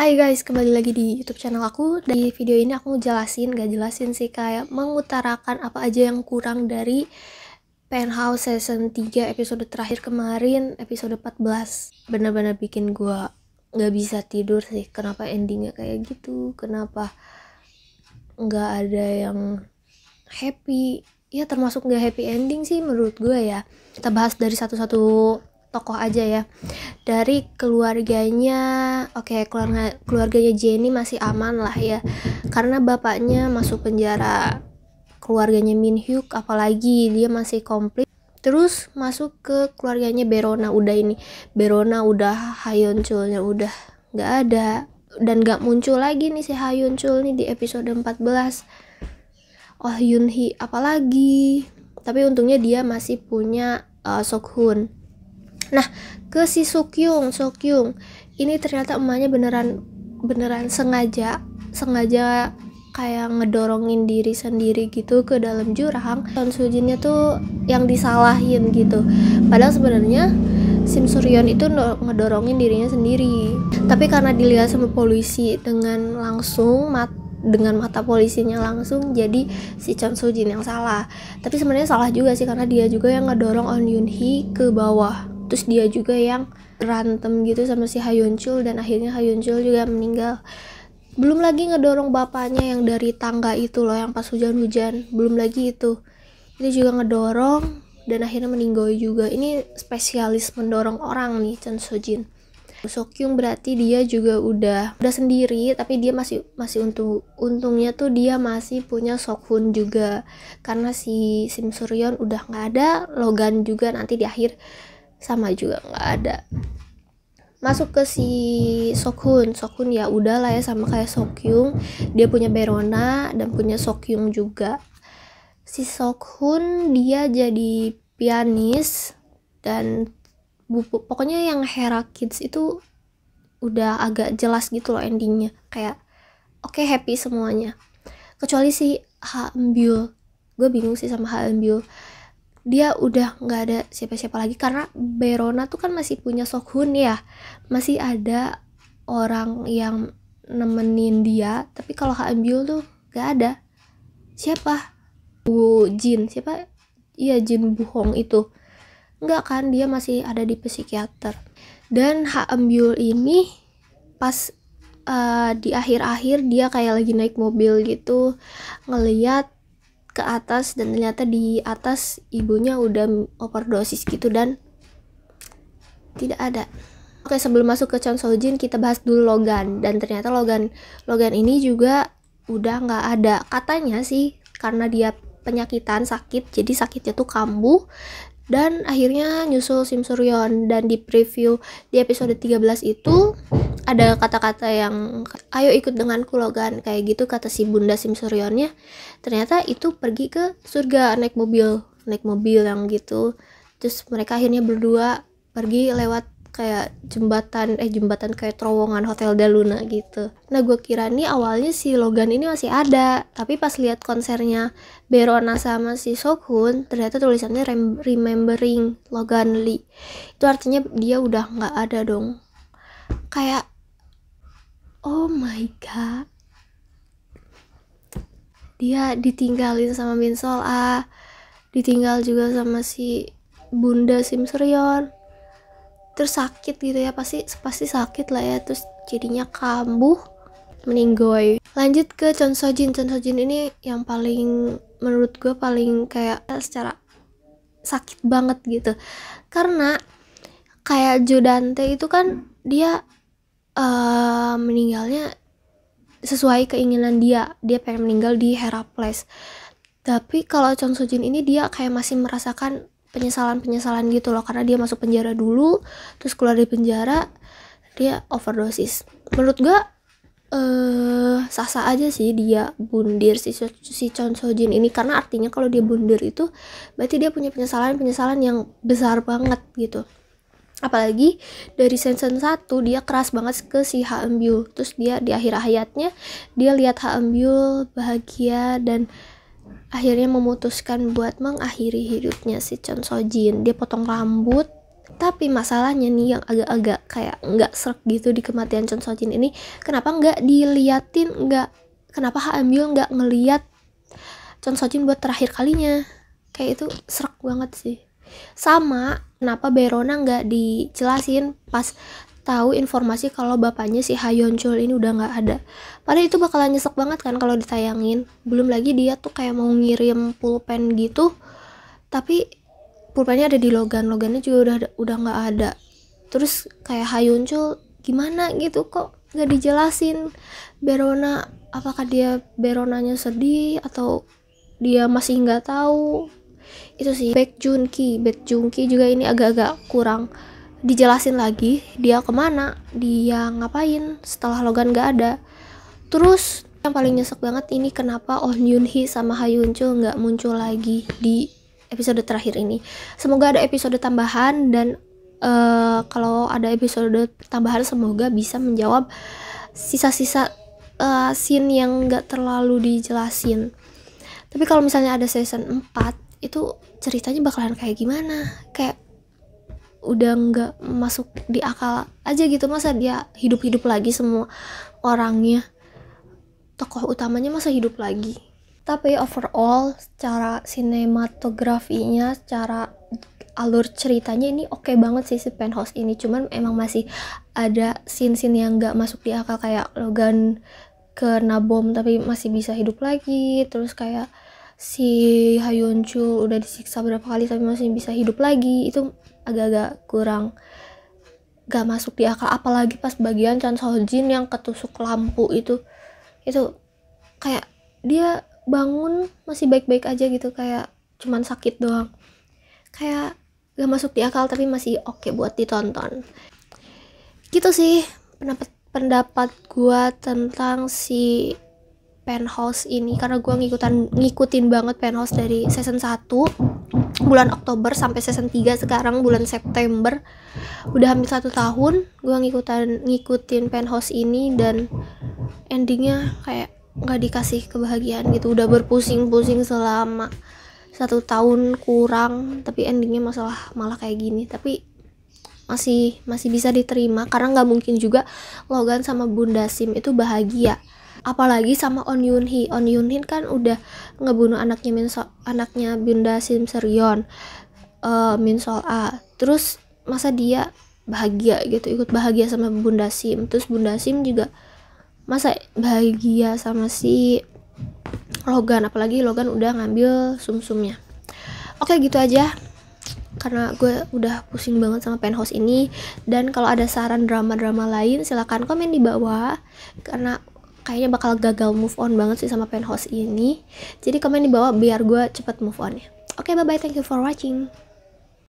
Hai guys, kembali lagi di YouTube channel aku. Di video ini aku jelasin, gak jelasin sih kayak mengutarakan apa aja yang kurang dari Penthouse season 3 episode terakhir kemarin, episode 14. Bener-bener bikin gua gak bisa tidur sih. Kenapa endingnya kayak gitu? Kenapa gak ada yang happy? Ya termasuk gak happy ending sih menurut gue ya. Kita bahas dari satu-satu tokoh aja ya dari keluarganya oke okay, keluarga keluarganya Jenny masih aman lah ya karena bapaknya masuk penjara keluarganya Min Hyuk apalagi dia masih komplit terus masuk ke keluarganya Berona udah ini Berona udah Hayon Chulnya udah nggak ada dan nggak muncul lagi nih si Hayun Chul nih di episode 14 Oh Yun Hee apalagi tapi untungnya dia masih punya uh, Sok Hun nah ke si Sukyung, Sukyung ini ternyata emaknya beneran beneran sengaja sengaja kayak ngedorongin diri sendiri gitu ke dalam jurang Son Sujinnya tuh yang disalahin gitu padahal sebenarnya Sim Suryon itu ngedorongin dirinya sendiri tapi karena dilihat sama polisi dengan langsung mat dengan mata polisinya langsung jadi si Chan Soo Jin yang salah tapi sebenarnya salah juga sih karena dia juga yang ngedorong On Yun Hee ke bawah terus dia juga yang rantem gitu sama si Hayuncul dan akhirnya Hayuncul juga meninggal belum lagi ngedorong bapaknya yang dari tangga itu loh yang pas hujan-hujan belum lagi itu itu juga ngedorong dan akhirnya meninggal juga ini spesialis mendorong orang nih Chen Sojin Sokyung berarti dia juga udah udah sendiri tapi dia masih masih untung untungnya tuh dia masih punya Sokhun juga karena si Sim Suryon udah nggak ada Logan juga nanti di akhir sama juga nggak ada masuk ke si Sokhun Sokhun ya udah lah ya sama kayak Sokyung dia punya Berona dan punya Sokyung juga si Sokhun dia jadi pianis dan buku pokoknya yang Hera Kids itu udah agak jelas gitu loh endingnya kayak oke okay, happy semuanya kecuali si Ha gue bingung sih sama Ha dia udah nggak ada siapa-siapa lagi karena Berona tuh kan masih punya Sokhun ya masih ada orang yang nemenin dia tapi kalau Ambil tuh nggak ada siapa Bu Jin siapa iya Jin Buhong itu nggak kan dia masih ada di psikiater dan Ambil ini pas uh, di akhir-akhir dia kayak lagi naik mobil gitu ngeliat ke atas dan ternyata di atas ibunya udah overdosis gitu dan tidak ada. Oke, sebelum masuk ke Chon Sojin kita bahas dulu Logan dan ternyata Logan Logan ini juga udah nggak ada. Katanya sih karena dia penyakitan sakit jadi sakitnya tuh kambuh dan akhirnya nyusul Sim Suryon dan di preview di episode 13 itu ada kata-kata yang ayo ikut denganku logan kayak gitu kata si Bunda Simsuryonya ternyata itu pergi ke surga naik mobil naik mobil yang gitu terus mereka akhirnya berdua pergi lewat kayak jembatan eh jembatan kayak terowongan hotel Daluna gitu. Nah gue kira ini awalnya si Logan ini masih ada, tapi pas lihat konsernya Berona sama si Sokun ternyata tulisannya Rem Remembering Logan Lee. Itu artinya dia udah nggak ada dong. Kayak oh my god dia ditinggalin sama Binsol ah ditinggal juga sama si Bunda Simseryon terus sakit gitu ya pasti pasti sakit lah ya terus jadinya kambuh meninggoy lanjut ke Chon Sojin Chon Sojin ini yang paling menurut gue paling kayak eh, secara sakit banget gitu karena kayak Jodante itu kan dia Eh, meninggalnya sesuai keinginan dia dia pengen meninggal di Heracles tapi kalau Chong Soo Jin ini dia kayak masih merasakan penyesalan-penyesalan gitu loh karena dia masuk penjara dulu terus keluar dari penjara dia overdosis menurut gue eh sah-sah aja sih dia bundir si si Chon Jin ini karena artinya kalau dia bundir itu berarti dia punya penyesalan penyesalan yang besar banget gitu apalagi dari season 1 dia keras banget ke si HM terus dia di akhir hayatnya dia lihat HM bahagia dan akhirnya memutuskan buat mengakhiri hidupnya si Chon Sojin dia potong rambut tapi masalahnya nih yang agak-agak kayak nggak serak gitu di kematian Chon Sojin ini kenapa nggak diliatin nggak kenapa HM nggak ngeliat Chon Sojin buat terakhir kalinya kayak itu serak banget sih sama kenapa Berona nggak dijelasin pas tahu informasi kalau bapaknya si Hayon ini udah nggak ada. Padahal itu bakalan nyesek banget kan kalau ditayangin. Belum lagi dia tuh kayak mau ngirim pulpen gitu, tapi pulpennya ada di Logan, Logannya juga udah udah nggak ada. Terus kayak Hayon gimana gitu kok nggak dijelasin Berona apakah dia Beronanya sedih atau dia masih nggak tahu itu sih Baek Junki Baek Junki juga ini agak-agak kurang dijelasin lagi dia kemana dia ngapain setelah Logan gak ada terus yang paling nyesek banget ini kenapa Oh Yoon Hee sama Ha Yoon Chul nggak muncul lagi di episode terakhir ini semoga ada episode tambahan dan uh, kalau ada episode tambahan semoga bisa menjawab sisa-sisa uh, scene yang gak terlalu dijelasin tapi kalau misalnya ada season 4 itu ceritanya bakalan kayak gimana kayak udah nggak masuk di akal aja gitu masa dia hidup hidup lagi semua orangnya tokoh utamanya masa hidup lagi tapi overall secara sinematografinya secara alur ceritanya ini oke okay banget sih si penthouse ini cuman emang masih ada scene-scene yang nggak masuk di akal kayak Logan kena bom tapi masih bisa hidup lagi terus kayak si Hayun Chul udah disiksa berapa kali tapi masih bisa hidup lagi itu agak-agak kurang gak masuk di akal apalagi pas bagian Chan Jin yang ketusuk lampu itu itu kayak dia bangun masih baik-baik aja gitu kayak cuman sakit doang kayak gak masuk di akal tapi masih oke okay buat ditonton gitu sih pendapat pendapat gua tentang si penthouse ini karena gue ngikutan ngikutin banget penthouse dari season 1 bulan Oktober sampai season 3 sekarang bulan September udah hampir satu tahun gue ngikutan ngikutin penthouse ini dan endingnya kayak nggak dikasih kebahagiaan gitu udah berpusing-pusing selama satu tahun kurang tapi endingnya masalah malah kayak gini tapi masih masih bisa diterima karena nggak mungkin juga Logan sama Bunda Sim itu bahagia apalagi sama On Yoon Hee On Yoon Hee kan udah ngebunuh anaknya Min so anaknya Bunda Sim Seryon uh, eh, Min Sol A terus masa dia bahagia gitu ikut bahagia sama Bunda Sim terus Bunda Sim juga masa bahagia sama si Logan apalagi Logan udah ngambil sumsumnya oke gitu aja karena gue udah pusing banget sama penthouse ini dan kalau ada saran drama-drama lain silahkan komen di bawah karena kayaknya bakal gagal move on banget sih sama penthouse ini jadi komen di bawah biar gue cepet move on ya oke okay, bye bye thank you for watching